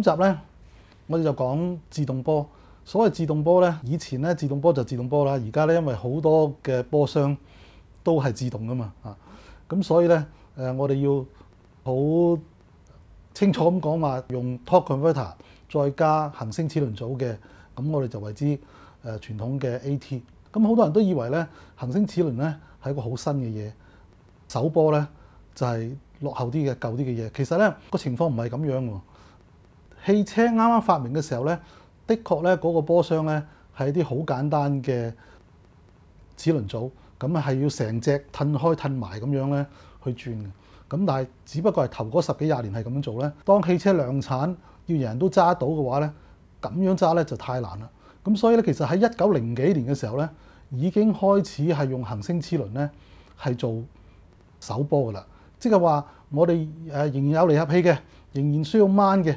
今集呢，我哋就講自動波。所謂自動波呢，以前呢自動波就自動波啦。而家呢，因為好多嘅波箱都係自動噶嘛啊，咁所以呢，誒，我哋要好清楚咁講話用 t o l k Converter 再加行星齒輪組嘅，咁我哋就為之誒傳統嘅 A T。咁好多人都以為呢，行星齒輪呢係一個好新嘅嘢，首波呢就係落後啲嘅舊啲嘅嘢。其實呢個情況唔係咁樣喎。汽車啱啱發明嘅時候咧，的確咧嗰個波箱咧係一啲好簡單嘅齒輪組，咁係要成隻褪開褪埋咁樣咧去轉嘅。咁但係只不過係頭嗰十幾廿年係咁樣做咧。當汽車量產要人人都揸到嘅話咧，咁樣揸咧就太難啦。咁所以咧，其實喺一九零幾年嘅時候咧，已經開始係用行星齒輪咧係做首波噶啦，即係話我哋仍然有離合器嘅，仍然需要掹嘅。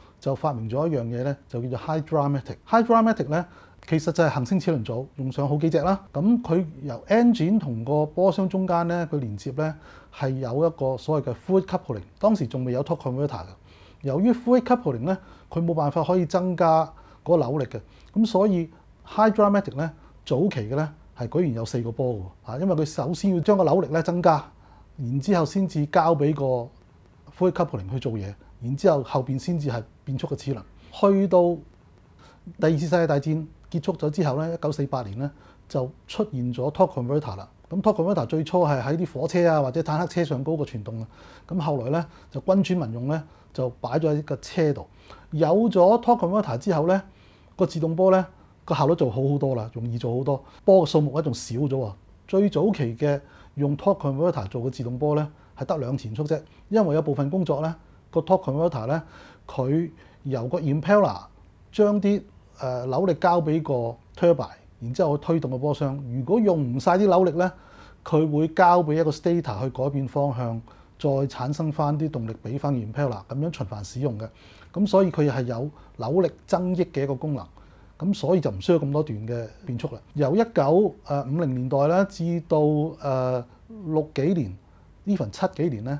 就發明咗一樣嘢咧，就叫做 High Dramatic。High Dramatic 咧，其實就係行星齒輪組，用上好幾隻啦。咁佢由 e N g i n e 同個波箱中間咧，佢連接咧係有一個所謂嘅 Fluid Coupling。當時仲未有 Torque Converter 嘅。由於 Fluid Coupling 咧，佢冇辦法可以增加嗰扭力嘅。咁所以 High Dramatic 咧，早期嘅咧係居然有四個波㗎。因為佢首先要將個扭力咧增加，然之後先至交俾個 Fluid Coupling 去做嘢。然之後後邊先至係變速嘅齒輪，去到第二次世界大戰結束咗之後咧，一九四八年咧就出現咗 t o k converter 啦。咁 t o k converter 最初係喺啲火車啊或者坦克車上高個傳動啊。咁後來咧就軍轉民用咧就擺咗喺個車度。有咗 t o k converter 之後咧個自動波咧個效率就好好多啦，容易做好多波嘅數目咧仲少咗喎。最早期嘅用 t o k converter 做嘅自動波咧係得兩前速啫，因為有部分工作咧。個 t u r c i n e r t e r 咧，佢由個 impeller 將啲誒扭力交俾個 turbine，然之後去推動個波箱。如果用唔曬啲扭力咧，佢會交俾一個 stator 去改變方向，再產生翻啲動力俾翻 impeller，咁樣循環使用嘅。咁所以佢係有扭力增益嘅一個功能。咁所以就唔需要咁多段嘅變速啦。由一九五零年代咧，至到六幾年，even 七幾年咧。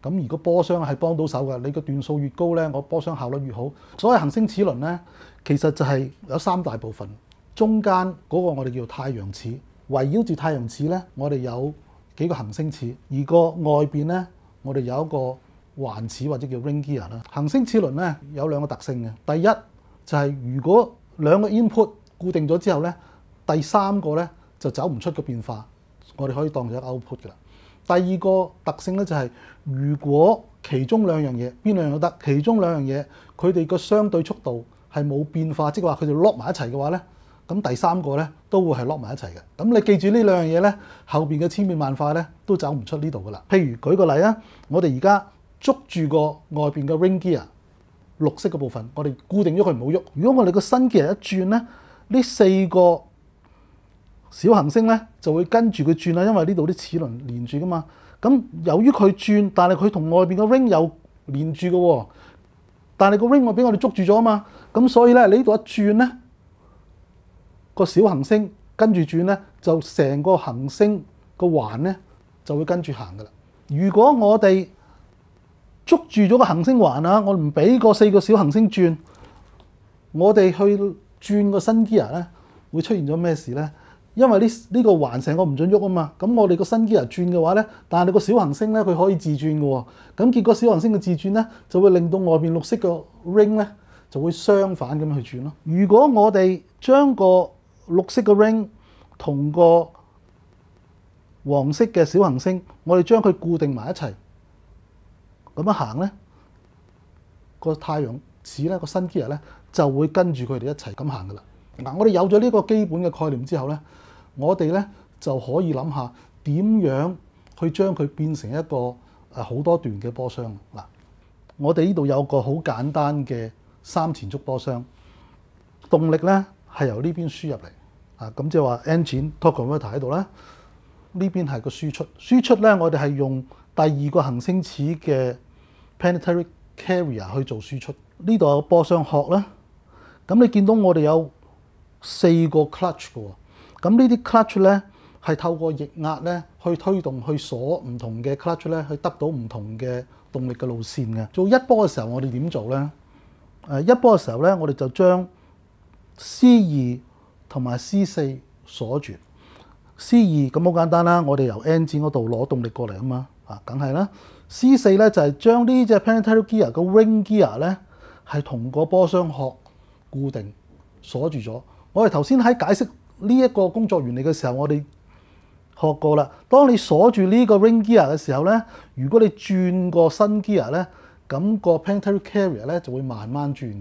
咁如果波箱係幫到手㗎，你個段數越高咧，我波箱效率越好。所以行星齒輪咧，其實就係有三大部分，中間嗰個我哋叫太陽齒，圍繞住太陽齒咧，我哋有幾個行星齒，而個外邊咧，我哋有一個環齒或者叫 ring gear 啦。行星齒輪咧有兩個特性嘅，第一就係如果兩個 input 固定咗之後咧，第三個咧就走唔出個變化，我哋可以當做 output 㗎第二個特性咧就係，如果其中兩樣嘢邊兩樣都得，其中兩樣嘢佢哋個相對速度係冇變化，即係話佢哋 lock 埋一齊嘅話咧，咁第三個咧都會係 lock 埋一齊嘅。咁你記住呢兩樣嘢咧，後邊嘅千變萬化咧都走唔出呢度噶啦。譬如舉個例啊，我哋而家捉住個外邊嘅 ring gear，綠色嘅部分，我哋固定咗佢唔好喐。如果我哋個新 gear 一轉咧，呢四個小行星咧就會跟住佢轉啦，因為呢度啲齒輪連住噶嘛。咁由於佢轉，但係佢同外面個 ring 有連住嘅喎。但係個 ring 我俾我哋捉住咗啊嘛。咁所以咧，呢度一轉咧，個小行星跟住轉咧，就成個行星個環咧就會跟住行噶啦。如果我哋捉住咗個行星環啊，我唔俾個四個小行星轉，我哋去轉個新啲牙咧，會出現咗咩事咧？因為呢呢個環成個唔準喐啊嘛，咁我哋個新紀日轉嘅話咧，但係個小行星咧佢可以自轉嘅喎，咁結果小行星嘅自轉咧就會令到外面綠色嘅 ring 咧就會相反咁去轉咯。如果我哋將個綠色嘅 ring 同個黃色嘅小行星，我哋將佢固定埋一齊咁樣行咧，個太陽似咧個新紀日咧就會跟住佢哋一齊咁行噶啦。嗱，我哋有咗呢個基本嘅概念之後咧。我哋咧就可以諗下點樣去將佢變成一個誒好多段嘅波箱嗱。我哋呢度有個好簡單嘅三前足波箱，動力咧係由呢邊輸入嚟啊，咁即係話 engine torque motor 喺度咧，呢邊係個輸出，輸出咧我哋係用第二個行星齒嘅 planetary carrier 去做輸出。呢度有波箱殼啦。咁你見到我哋有四個 clutch 嘅喎。咁呢啲 clutch 咧係透過液壓咧去推動去鎖唔同嘅 clutch 咧，去得到唔同嘅動力嘅路線嘅。做一波嘅時候，我哋點做咧？誒，一波嘅時候咧，我哋就將 C 二同埋 C 四鎖住。C 二咁好簡單啦，我哋由 N 字嗰度攞動力過嚟啊嘛，啊，梗係啦。C 四咧就係將呢只 planetary gear 嘅 ring gear 咧係同個波箱殼固定鎖住咗。我哋頭先喺解釋。呢一個工作原理嘅時候，我哋學過啦。當你鎖住呢個 ring gear 嘅時候咧，如果你轉個新 gear 咧，咁個 pantary carrier 咧就會慢慢轉嘅，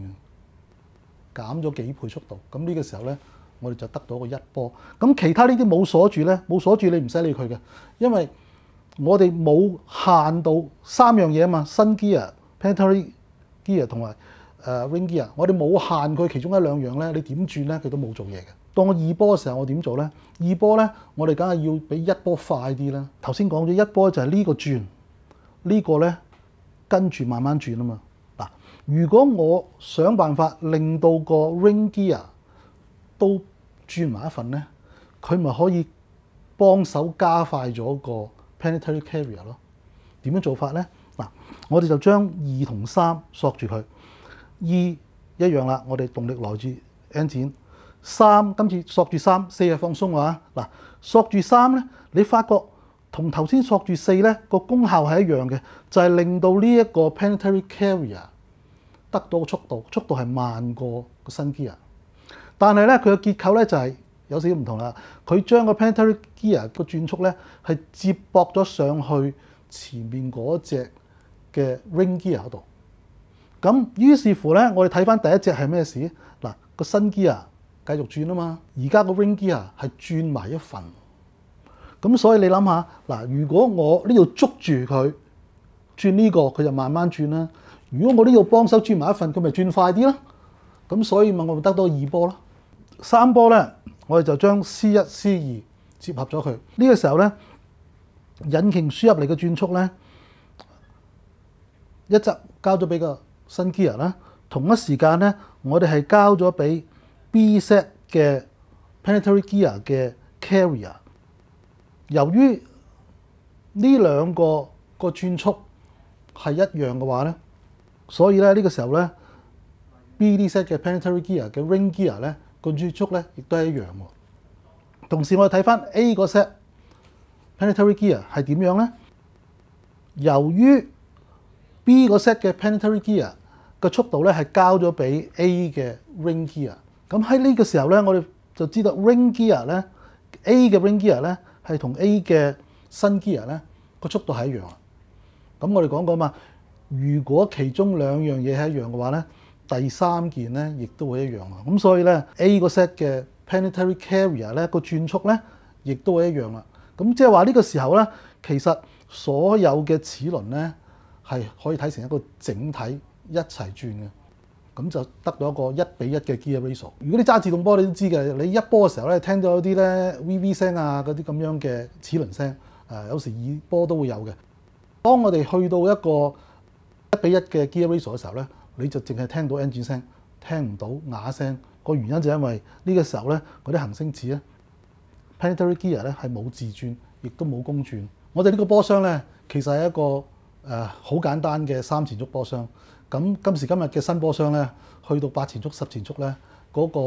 減咗幾倍速度。咁呢個時候咧，我哋就得到一個一波。咁其他呢啲冇鎖住咧，冇鎖住你唔使理佢嘅，因為我哋冇限到三樣嘢啊嘛。新 gear、p a n t r y gear 同埋誒 ring gear，我哋冇限佢其中一兩樣咧，你點轉咧佢都冇做嘢嘅。當我二波嘅時候，我點做呢？二波呢，我哋梗係要比一波快啲啦。頭先講咗一波就係呢個轉，呢個呢，跟住慢慢轉啊嘛。嗱，如果我想辦法令到個 ring gear 都轉埋一份呢，佢咪可以幫手加快咗個 p a n e t a r y carrier 咯。點樣做法呢？嗱，我哋就將二同三索住佢。二一樣啦，我哋動力來自 engine。三今次索住三四係放鬆啊！嗱，索住三咧，你發覺同頭先索住四咧個功效係一樣嘅，就係令到呢一個 planetary carrier 得到個速度，速度係慢過個新 gear。但係咧，佢嘅結構咧就係有少少唔同啦。佢將個 planetary gear 個轉速咧係接駁咗上去前面嗰只嘅 ring gear 嗰度。咁於是乎咧，我哋睇翻第一隻係咩事？嗱，個新 gear。繼續轉啊嘛！而家個 ring gear 係轉埋一份，咁所以你諗下嗱，如果我呢度捉住佢轉呢個，佢就慢慢轉啦。如果我呢度幫手轉埋一份，佢咪轉快啲咯。咁所以咪我咪得多二波咯。三波咧，我哋就將 C 一 C 二接合咗佢呢個時候咧，引擎輸入嚟嘅轉速咧，一集交咗俾個新 gear 啦。同一時間咧，我哋係交咗俾。B set 嘅 planetary gear 嘅 carrier，由於呢兩個個轉速係一樣嘅話咧，所以咧呢個時候咧 B D set 嘅 planetary gear 嘅 ring gear 咧個轉速咧亦都係一樣喎。同時我哋睇翻 A 個 set planetary gear 係點樣咧？由於 B 個 set 嘅 planetary gear 嘅速度咧係交咗俾 A 嘅 ring gear。咁喺呢個時候咧，我哋就知道 ring gear 咧，A 嘅 ring gear 咧係同 A 嘅新 gear 咧個速度係一樣啊。咁我哋講過嘛，如果其中兩樣嘢係一樣嘅話咧，第三件咧亦都會一樣啊。咁所以咧，A 個 set 嘅 planetary carrier 咧個轉速咧亦都會一樣啦。咁即係話呢個時候咧，其實所有嘅齒輪咧係可以睇成一個整體一齊轉嘅。咁就得到一個一比一嘅 gear ratio。如果你揸自動波，你都知嘅，你一波嘅時候咧，聽到有啲咧 v v 聲啊，嗰啲咁樣嘅齒輪聲，誒有時耳波都會有嘅。當我哋去到一個一比一嘅 gear ratio 嘅時候咧，你就淨係聽到 engine 聲，聽唔到瓦聲。個原因就因為呢個時候咧，嗰啲行星齒咧 planetary gear 咧係冇自轉，亦都冇公轉。我哋呢個波箱咧，其實係一個誒好簡單嘅三前足波箱。咁今時今日嘅新波箱咧，去到八前速十前速咧，嗰個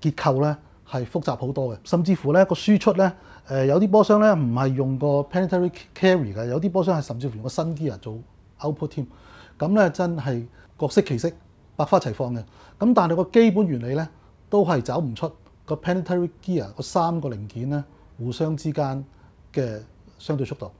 結構咧係複雜好多嘅，甚至乎咧個輸出咧，誒有啲波箱咧唔係用個 planetary carry 嘅，有啲波箱係甚至乎用個新 gear 做 output 添，咁咧真係各色其色，百花齊放嘅。咁但係個基本原理咧，都係走唔出個 planetary gear 個三個零件咧互相之間嘅相對速度。